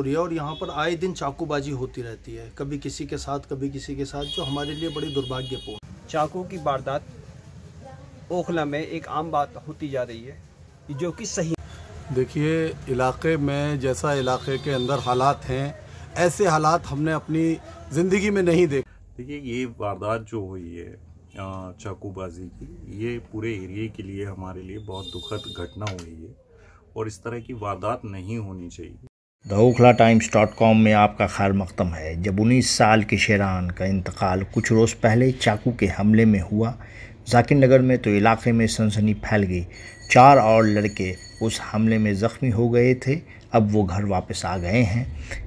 रही है और यहाँ पर आए दिन चाकूबाजी होती रहती है कभी किसी के साथ कभी किसी के साथ जो हमारे लिए बड़ी दुर्भाग्यपूर्ण चाकू की वारदात ओखला में एक आम बात होती जा रही है जो कि सही देखिए इलाके में जैसा इलाके के अंदर हालात हैं ऐसे हालात हमने अपनी ज़िंदगी में नहीं देखे देखिए ये वारदात जो हुई है चाकूबाजी की ये पूरे एरिए के लिए हमारे लिए बहुत दुखद घटना हुई है और इस तरह की वारदात नहीं होनी चाहिए the Okhla Times dot com में आपका खैर मकदम है जब उन्नीस साल के शेरान का इंतकाल कुछ रोज़ पहले चाकू के हमले में हुआ जाकिर नगर में तो इलाके में सनसनी फैल गई चार और लड़के उस हमले में ज़ख्मी हो गए थे अब वो घर वापस आ गए हैं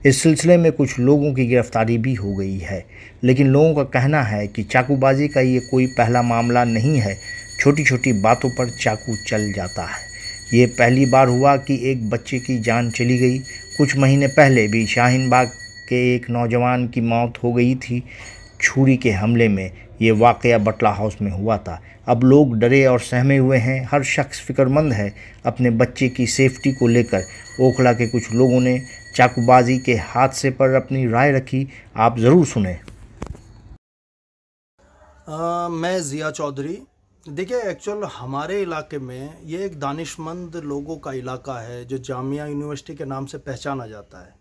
इस सिलसिले में कुछ लोगों की गिरफ्तारी भी हो गई है लेकिन लोगों का कहना है कि चाकूबाजी का ये कोई पहला मामला नहीं है छोटी छोटी बातों पर चाकू चल जाता है ये पहली बार हुआ कि एक बच्चे की जान चली गई कुछ महीने पहले भी शाहीन बाग के एक नौजवान की मौत हो गई थी छुरी के हमले में ये वाक़ बटला हाउस में हुआ था अब लोग डरे और सहमे हुए हैं हर शख्स फिक्रमंद है अपने बच्चे की सेफ्टी को लेकर ओखला के कुछ लोगों ने चाकूबाजी के हादसे पर अपनी राय रखी आप ज़रूर सुने आ, मैं ज़िया चौधरी देखिए एक्चुअल हमारे इलाके में ये एक दानिशमंद लोगों का इलाका है जो जामिया यूनिवर्सिटी के नाम से पहचाना जाता है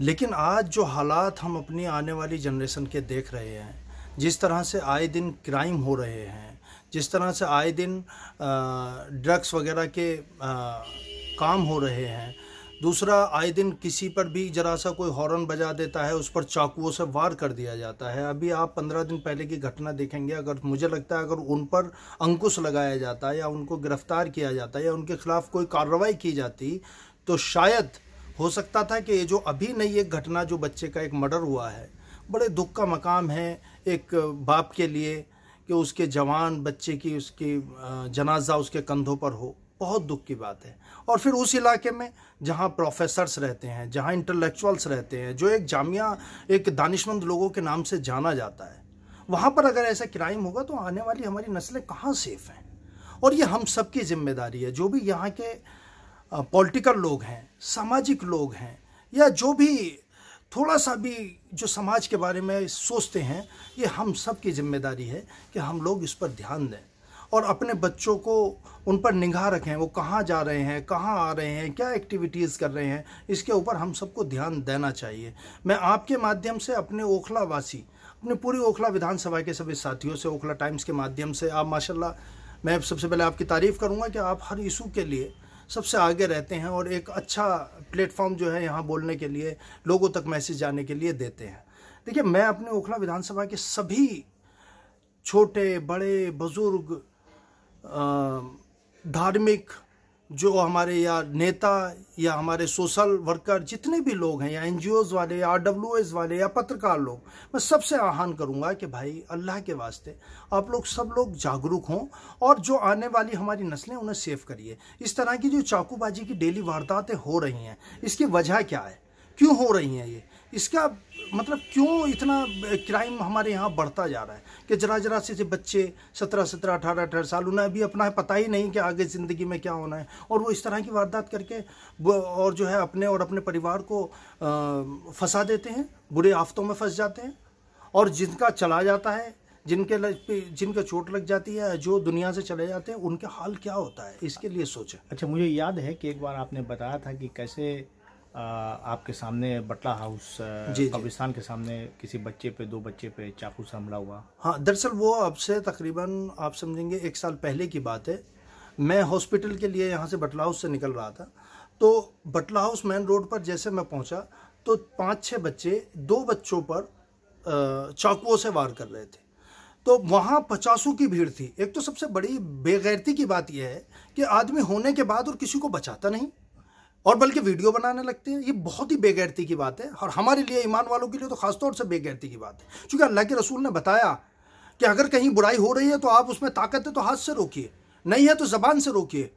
लेकिन आज जो हालात हम अपनी आने वाली जनरेशन के देख रहे हैं जिस तरह से आए दिन क्राइम हो रहे हैं जिस तरह से आए दिन ड्रग्स वगैरह के आ, काम हो रहे हैं दूसरा आए दिन किसी पर भी जरा सा कोई हॉर्न बजा देता है उस पर चाकुओं से वार कर दिया जाता है अभी आप पंद्रह दिन पहले की घटना देखेंगे अगर मुझे लगता है अगर उन पर अंकुश लगाया जाता है या उनको गिरफ्तार किया जाता है या उनके खिलाफ कोई कार्रवाई की जाती तो शायद हो सकता था कि ये जो अभी नई एक घटना जो बच्चे का एक मर्डर हुआ है बड़े दुख का मकाम है एक बाप के लिए कि उसके जवान बच्चे की उसकी जनाजा उसके कंधों पर हो बहुत दुख की बात है और फिर उस इलाके में जहाँ प्रोफेसर्स रहते हैं जहाँ इंटेलेक्चुअल्स रहते हैं जो एक जामिया एक दानिशमंद लोगों के नाम से जाना जाता है वहाँ पर अगर ऐसा क्राइम होगा तो आने वाली हमारी नस्लें कहाँ सेफ हैं और ये हम सब की जिम्मेदारी है जो भी यहाँ के पॉलिटिकल लोग हैं सामाजिक लोग हैं या जो भी थोड़ा सा भी जो समाज के बारे में सोचते हैं ये हम सब की जिम्मेदारी है कि हम लोग इस पर ध्यान दें और अपने बच्चों को उन पर निगाह रखें वो कहाँ जा रहे हैं कहाँ आ रहे हैं क्या एक्टिविटीज़ कर रहे हैं इसके ऊपर हम सबको ध्यान देना चाहिए मैं आपके माध्यम से अपने ओखला वासी अपने पूरी ओखला विधानसभा के सभी साथियों से ओखला टाइम्स के माध्यम से आप माशाल्लाह मैं सबसे पहले आपकी तारीफ़ करूँगा कि आप हर इशू के लिए सबसे आगे रहते हैं और एक अच्छा प्लेटफॉर्म जो है यहाँ बोलने के लिए लोगों तक मैसेज जाने के लिए देते हैं देखिए मैं अपने ओखला विधानसभा के सभी छोटे बड़े बुज़ुर्ग धार्मिक जो हमारे या नेता या हमारे सोशल वर्कर जितने भी लोग हैं या एन वाले या आर वाले या पत्रकार लोग मैं सबसे आह्वान करूंगा कि भाई अल्लाह के वास्ते आप लोग सब लोग जागरूक हों और जो आने वाली हमारी नस्लें उन्हें सेव करिए इस तरह की जो चाकूबाजी की डेली वारदातें हो रही हैं इसकी वजह क्या है क्यों हो रही हैं ये इसका मतलब क्यों इतना क्राइम हमारे यहाँ बढ़ता जा रहा है कि जरा जरा से, बच्चे सत्रह सत्रह अठारह अठारह साल उन्हें अभी अपना है पता ही नहीं कि आगे ज़िंदगी में क्या होना है और वो इस तरह की वारदात करके और जो है अपने और अपने परिवार को फंसा देते हैं बुरे आफतों में फंस जाते हैं और जिनका चला जाता है जिनके जिनका चोट लग जाती है जो दुनिया से चले जाते हैं उनका हाल क्या होता है इसके लिए सोचें अच्छा मुझे याद है कि एक बार आपने बताया था कि कैसे आपके सामने बटला हाउस पाकिस्तान के सामने किसी बच्चे पे दो बच्चे पे चाकू से हमला हुआ हाँ दरअसल वो अब से तकरीबन आप समझेंगे एक साल पहले की बात है मैं हॉस्पिटल के लिए यहाँ से बटला हाउस से निकल रहा था तो बटला हाउस मेन रोड पर जैसे मैं पहुँचा तो पाँच छः बच्चे दो बच्चों पर चाकुओं से वार कर रहे थे तो वहाँ पचासों की भीड़ थी एक तो सबसे बड़ी बेगैरती की बात यह है कि आदमी होने के बाद और किसी को बचाता नहीं और बल्कि वीडियो बनाने लगते हैं ये बहुत ही बेगैरती की बात है और हमारे लिए ईमान वालों के लिए तो खासतौर से बेगैरती की बात है क्योंकि अल्लाह के रसूल ने बताया कि अगर कहीं बुराई हो रही है तो आप उसमें ताकत है तो हाथ से रोकिए नहीं है तो ज़बान से रोकिए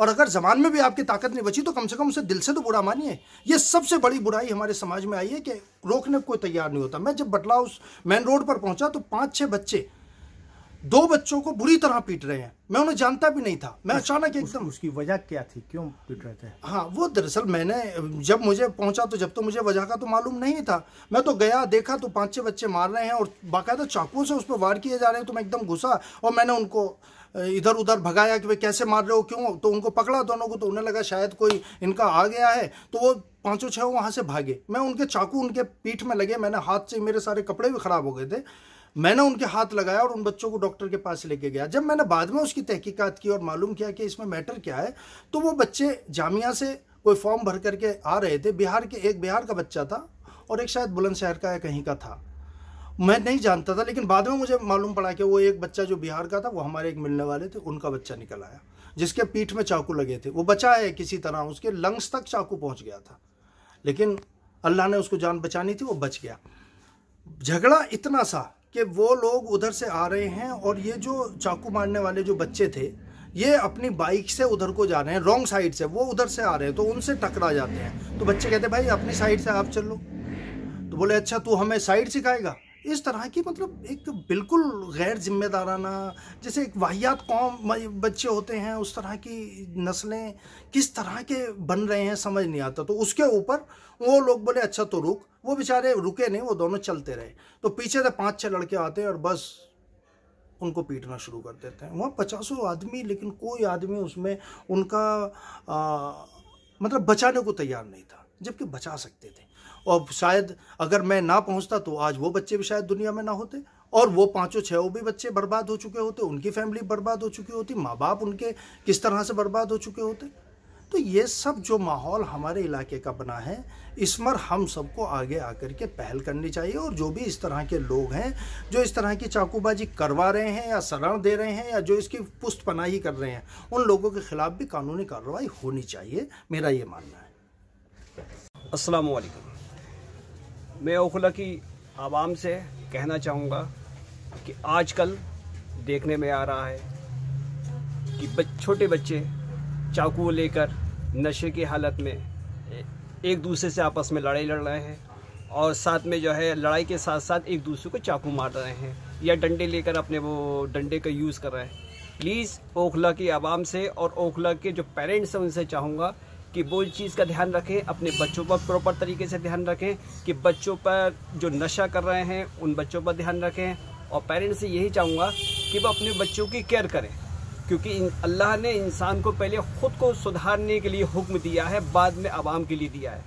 और अगर ज़बान में भी आपकी ताकत नहीं बची तो कम से कम उसे दिल से तो बुरा मानिए ये सबसे बड़ी बुराई हमारे समाज में आई है कि रोकने कोई तैयार नहीं होता मैं जब बटला उस मेन रोड पर पहुंचा तो पाँच छः बच्चे दो बच्चों को बुरी तरह पीट रहे हैं मैं उन्हें जानता भी नहीं था मैं अचानक एकदम उसकी वजह क्या थी क्यों पीट रहे थे हाँ वो दरअसल मैंने जब मुझे पहुंचा तो जब तो मुझे वजह का तो मालूम नहीं था मैं तो गया देखा तो पांच छह बच्चे मार रहे हैं और बाकायदा चाकुओं से उस पर वार किए जा रहे हैं तो मैं एकदम घुसा और मैंने उनको इधर उधर भगाया कि भाई कैसे मार रहे हो क्यों तो उनको पकड़ा दोनों को तो उन्हें लगा शायद कोई इनका आ गया है तो वो पांचों छः वहाँ से भागे मैं उनके चाकू उनके पीठ में लगे मैंने हाथ से मेरे सारे कपड़े भी खराब हो गए थे मैंने उनके हाथ लगाया और उन बच्चों को डॉक्टर के पास लेके गया जब मैंने बाद में उसकी तहकीकात की और मालूम किया कि इसमें मैटर क्या है तो वो बच्चे जामिया से कोई फॉर्म भर करके आ रहे थे बिहार के एक बिहार का बच्चा था और एक शायद बुलंदशहर का या कहीं का था मैं नहीं जानता था लेकिन बाद में मुझे मालूम पड़ा कि वो एक बच्चा जो बिहार का था वो हमारे एक मिलने वाले थे उनका बच्चा निकल आया जिसके पीठ में चाकू लगे थे वो बचा है किसी तरह उसके लंग्स तक चाकू पहुंच गया था लेकिन अल्लाह ने उसको जान बचानी थी वो बच गया झगड़ा इतना सा कि वो लोग उधर से आ रहे हैं और ये जो चाकू मारने वाले जो बच्चे थे ये अपनी बाइक से उधर को जा रहे हैं रॉन्ग साइड से वो उधर से आ रहे हैं तो उनसे टकरा जाते हैं तो बच्चे कहते हैं भाई अपनी साइड से आप चलो तो बोले अच्छा तू हमें साइड सिखाएगा इस तरह की मतलब एक बिल्कुल गैर जिम्मेदाराना जैसे एक वाहियात कौम बच्चे होते हैं उस तरह की नस्लें किस तरह के बन रहे हैं समझ नहीं आता तो उसके ऊपर वो लोग बोले अच्छा तो रुक वो बेचारे रुके नहीं वो दोनों चलते रहे तो पीछे से पाँच छः लड़के आते हैं और बस उनको पीटना शुरू कर देते हैं वहाँ पचासों आदमी लेकिन कोई आदमी उसमें उनका आ, मतलब बचाने को तैयार नहीं था जबकि बचा सकते थे और शायद अगर मैं ना पहुंचता तो आज वो बच्चे भी शायद दुनिया में ना होते और वो पाँचों छः वो भी बच्चे बर्बाद हो चुके होते उनकी फैमिली बर्बाद हो चुकी होती माँ बाप उनके किस तरह से बर्बाद हो चुके होते तो ये सब जो माहौल हमारे इलाके का बना है इस पर हम सबको आगे आकर के पहल करनी चाहिए और जो भी इस तरह के लोग हैं जो इस तरह की चाकूबाजी करवा रहे हैं या शरण दे रहे हैं या जो इसकी पुष्ट पनाही कर रहे हैं उन लोगों के खिलाफ भी कानूनी कार्रवाई होनी चाहिए मेरा ये मानना है असलकम मैं ओखला की आवाम से कहना चाहूँगा कि आजकल देखने में आ रहा है कि छोटे बच्चे चाकू लेकर नशे की हालत में एक दूसरे से आपस में लड़ाई लड़ रहे हैं और साथ में जो है लड़ाई के साथ साथ एक दूसरे को चाकू मार रहे हैं या डंडे लेकर अपने वो डंडे का यूज़ कर रहे हैं प्लीज़ ओखला की आवाम से और ओखला के जो पेरेंट्स हैं उनसे चाहूँगा कि वो इस चीज़ का ध्यान रखें अपने बच्चों पर प्रॉपर तरीके से ध्यान रखें कि बच्चों पर जो नशा कर रहे हैं उन बच्चों पर ध्यान रखें और पेरेंट्स से यही चाहूँगा कि वो अपने बच्चों की केयर करें क्योंकि अल्लाह ने इंसान को पहले ख़ुद को सुधारने के लिए हुक्म दिया है बाद में आवाम के लिए दिया है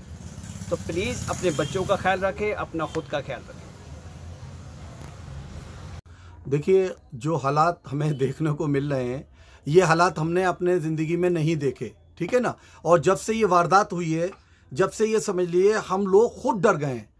तो प्लीज़ अपने बच्चों का ख्याल रखें अपना ख़ुद का ख्याल रखें देखिए जो हालात हमें देखने को मिल रहे हैं ये हालात हमने अपने ज़िंदगी में नहीं देखे ठीक है ना और जब से ये वारदात हुई है जब से ये समझ लिए हम लोग खुद डर गए हैं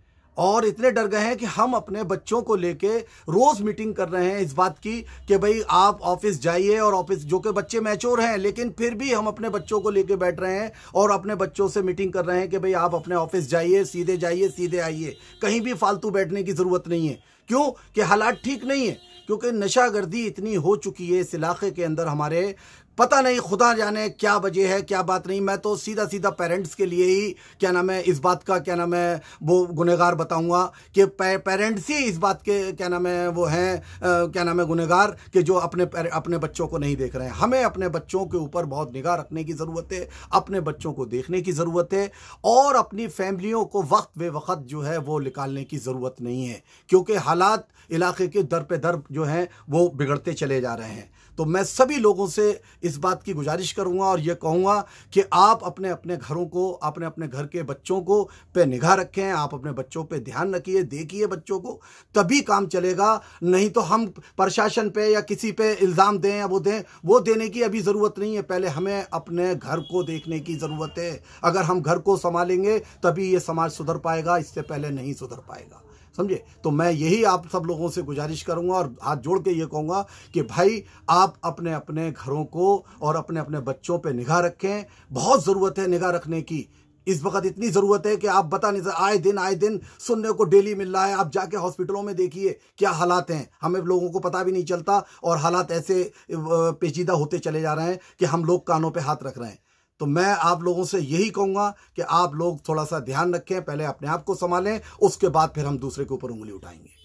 और इतने डर गए हैं कि हम अपने बच्चों को लेके रोज मीटिंग कर रहे हैं इस बात की कि भाई आप ऑफिस जाइए और ऑफिस जो कि बच्चे मैच्योर हैं लेकिन फिर भी हम अपने बच्चों को लेके बैठ रहे हैं और अपने बच्चों से मीटिंग कर रहे हैं कि भाई आप अपने ऑफिस जाइए सीधे जाइए सीधे आइए कहीं भी फालतू बैठने की जरूरत नहीं है क्यों कि हालात ठीक नहीं है क्योंकि नशागर्दी इतनी हो चुकी है इस इलाके के अंदर हमारे पता नहीं खुदा जाने क्या वजह है क्या बात नहीं मैं तो सीधा सीधा पेरेंट्स के लिए ही क्या नाम है इस बात का क्या नाम है वो गुनहगार बताऊंगा कि पेरेंट्स ही इस बात के क्या नाम है वो हैं क्या नाम है गुनहगार कि जो अपने अपने बच्चों को नहीं देख रहे हैं हमें अपने बच्चों के ऊपर बहुत निगाह रखने की ज़रूरत है अपने बच्चों को देखने की ज़रूरत है और अपनी फैमिलियों को वक्त बे वक्त जो है वो निकालने की ज़रूरत नहीं है क्योंकि हालात इलाके के दर पे दर जो हैं वो बिगड़ते चले जा रहे हैं तो मैं सभी लोगों से इस बात की गुजारिश करूँगा और यह कहूँगा कि आप अपने अपने घरों को अपने अपने घर के बच्चों को पे निगाह रखें आप अपने बच्चों पे ध्यान रखिए देखिए बच्चों को तभी काम चलेगा नहीं तो हम प्रशासन पे या किसी पे इल्ज़ाम दें या वो दें वो देने की अभी ज़रूरत नहीं है पहले हमें अपने घर को देखने की ज़रूरत है अगर हम घर को संभालेंगे तभी ये समाज सुधर पाएगा इससे पहले नहीं सुधर पाएगा समझे तो मैं यही आप सब लोगों से गुजारिश करूंगा और हाथ जोड़ के ये कहूंगा कि भाई आप अपने अपने घरों को और अपने अपने बच्चों पे निगाह रखें बहुत ज़रूरत है निगाह रखने की इस वक्त इतनी ज़रूरत है कि आप बता नहीं सकते आए दिन आए दिन सुनने को डेली मिल रहा है आप जाके हॉस्पिटलों में देखिए क्या हालात हैं हमें लोगों को पता भी नहीं चलता और हालात ऐसे पेचीदा होते चले जा रहे हैं कि हम लोग कानों पर हाथ रख रहे हैं तो मैं आप लोगों से यही कहूंगा कि आप लोग थोड़ा सा ध्यान रखें पहले अपने आप को संभालें उसके बाद फिर हम दूसरे के ऊपर उंगली उठाएंगे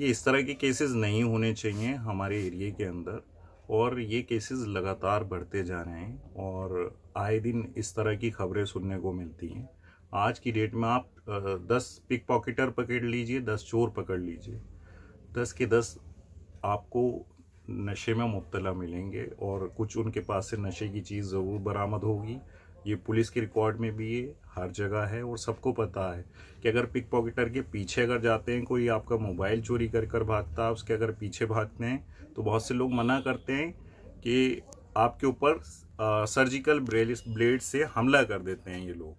ये इस तरह के केसेस नहीं होने चाहिए हमारे एरिए के अंदर और ये केसेस लगातार बढ़ते जा रहे हैं और आए दिन इस तरह की खबरें सुनने को मिलती हैं आज की डेट में आप दस पिक पॉकेटर पकड़ लीजिए दस चोर पकड़ लीजिए दस के दस आपको नशे में मुबतला मिलेंगे और कुछ उनके पास से नशे की चीज़ ज़रूर बरामद होगी ये पुलिस के रिकॉर्ड में भी ये हर जगह है और सबको पता है कि अगर पिक पॉकेटर के पीछे अगर जाते हैं कोई आपका मोबाइल चोरी कर कर भागता है उसके अगर पीछे भागते हैं तो बहुत से लोग मना करते हैं कि आपके ऊपर सर्जिकल ब्लेड से हमला कर देते हैं ये लोग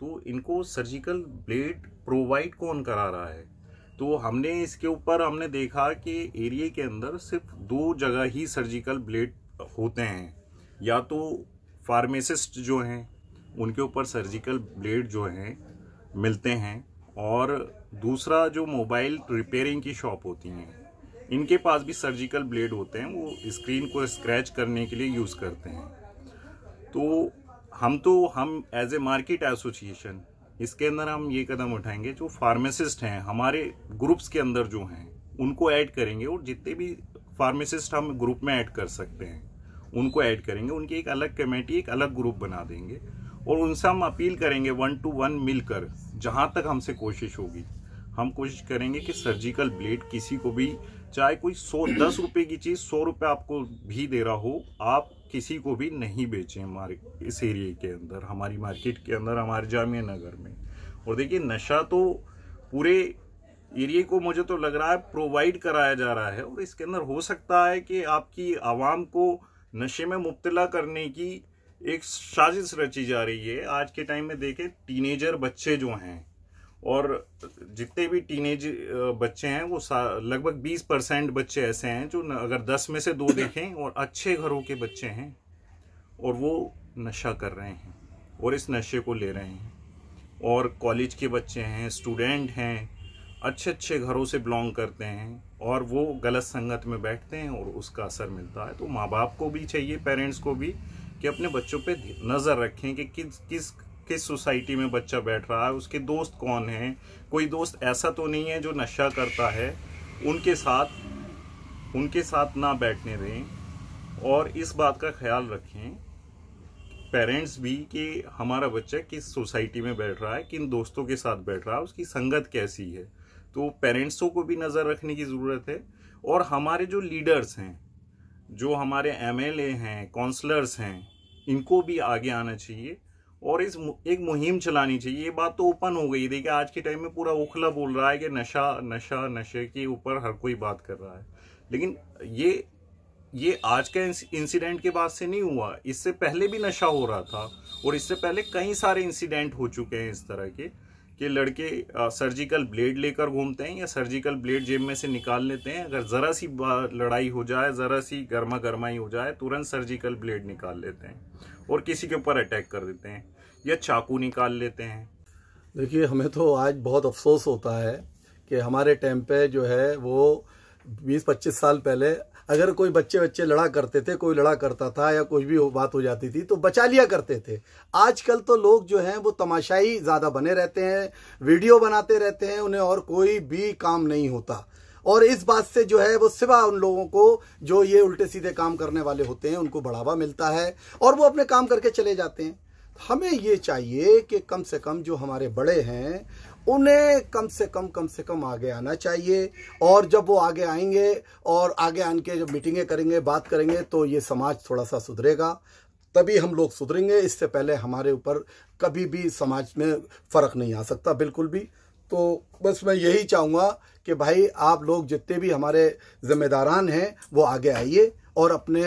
तो इनको सर्जिकल ब्लेड प्रोवाइड कौन करा रहा है तो हमने इसके ऊपर हमने देखा कि एरिए के अंदर सिर्फ दो जगह ही सर्जिकल ब्लेड होते हैं या तो फार्मेसिस्ट जो हैं उनके ऊपर सर्जिकल ब्लेड जो हैं मिलते हैं और दूसरा जो मोबाइल रिपेयरिंग की शॉप होती हैं इनके पास भी सर्जिकल ब्लेड होते हैं वो स्क्रीन को स्क्रैच करने के लिए यूज़ करते हैं तो हम तो हम एज ए मार्केट एसोसिएशन इसके अंदर हम ये कदम उठाएंगे जो फार्मासिस्ट हैं हमारे ग्रुप्स के अंदर जो हैं उनको ऐड करेंगे और जितने भी फार्मासिस्ट हम ग्रुप में ऐड कर सकते हैं उनको ऐड करेंगे उनकी एक अलग कमेटी एक अलग ग्रुप बना देंगे और उनसे हम अपील करेंगे वन टू वन मिलकर जहाँ तक हमसे कोशिश होगी हम कोशिश करेंगे कि सर्जिकल ब्लेड किसी को भी चाहे कोई सौ दस रुपये की चीज़ सौ रुपये आपको भी दे रहा हो आप किसी को भी नहीं बेचें हमारे इस एरिए के अंदर हमारी मार्केट के अंदर हमारे जामिया नगर में और देखिए नशा तो पूरे एरिए को मुझे तो लग रहा है प्रोवाइड कराया जा रहा है और इसके अंदर हो सकता है कि आपकी आवाम को नशे में मुबतला करने की एक साजिश रची जा रही है आज के टाइम में देखें टीनेजर बच्चे जो हैं और जितने भी टीनेज बच्चे हैं वो लगभग 20 परसेंट बच्चे ऐसे हैं जो अगर 10 में से दो देखें और अच्छे घरों के बच्चे हैं और वो नशा कर रहे हैं और इस नशे को ले रहे हैं और कॉलेज के बच्चे हैं स्टूडेंट हैं अच्छे अच्छे घरों से बिलोंग करते हैं और वो गलत संगत में बैठते हैं और उसका असर मिलता है तो माँ बाप को भी चाहिए पेरेंट्स को भी कि अपने बच्चों पे नज़र रखें कि किस किस किस सोसाइटी में बच्चा बैठ रहा है उसके दोस्त कौन हैं कोई दोस्त ऐसा तो नहीं है जो नशा करता है उनके साथ उनके साथ ना बैठने दें और इस बात का ख्याल रखें पेरेंट्स भी कि हमारा बच्चा किस सोसाइटी में बैठ रहा है किन दोस्तों के साथ बैठ रहा है उसकी संगत कैसी है तो पेरेंट्सों को भी नज़र रखने की ज़रूरत है और हमारे जो लीडर्स हैं जो हमारे एमएलए हैं काउंसलर्स हैं इनको भी आगे आना चाहिए और इस एक मुहिम चलानी चाहिए ये बात तो ओपन हो गई देखिए आज के टाइम में पूरा ओखला बोल रहा है कि नशा नशा नशे के ऊपर हर कोई बात कर रहा है लेकिन ये ये आज का इंसिडेंट के बाद से नहीं हुआ इससे पहले भी नशा हो रहा था और इससे पहले कई सारे इंसिडेंट हो चुके हैं इस तरह के कि लड़के सर्जिकल ब्लेड लेकर घूमते हैं या सर्जिकल ब्लेड जेब में से निकाल लेते हैं अगर ज़रा सी लड़ाई हो जाए ज़रा सी गर्मा गर्माई हो जाए तुरंत सर्जिकल ब्लेड निकाल लेते हैं और किसी के ऊपर अटैक कर देते हैं या चाकू निकाल लेते हैं देखिए हमें तो आज बहुत अफसोस होता है कि हमारे टाइम पे जो है वो 20-25 साल पहले अगर कोई बच्चे बच्चे लड़ा करते थे कोई लड़ा करता था या कुछ भी बात हो जाती थी तो बचा लिया करते थे आजकल तो लोग जो हैं वो तमाशाई ज़्यादा बने रहते हैं वीडियो बनाते रहते हैं उन्हें और कोई भी काम नहीं होता और इस बात से जो है वो सिवा उन लोगों को जो ये उल्टे सीधे काम करने वाले होते हैं उनको बढ़ावा मिलता है और वो अपने काम करके चले जाते हैं हमें ये चाहिए कि कम से कम जो हमारे बड़े हैं उन्हें कम से कम कम से कम आगे आना चाहिए और जब वो आगे आएंगे और आगे आन के जब मीटिंगें करेंगे बात करेंगे तो ये समाज थोड़ा सा सुधरेगा तभी हम लोग सुधरेंगे इससे पहले हमारे ऊपर कभी भी समाज में फ़र्क नहीं आ सकता बिल्कुल भी तो बस मैं यही चाहूँगा कि भाई आप लोग जितने भी हमारे जिम्मेदारान हैं वो आगे आइए और अपने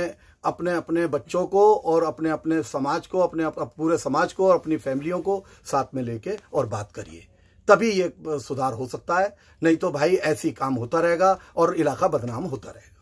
अपने अपने बच्चों को और अपने अपने समाज को अपने अप, पूरे समाज को और अपनी फैमिलियों को साथ में लेके और बात करिए तभी ये सुधार हो सकता है नहीं तो भाई ऐसी काम होता रहेगा और इलाका बदनाम होता रहेगा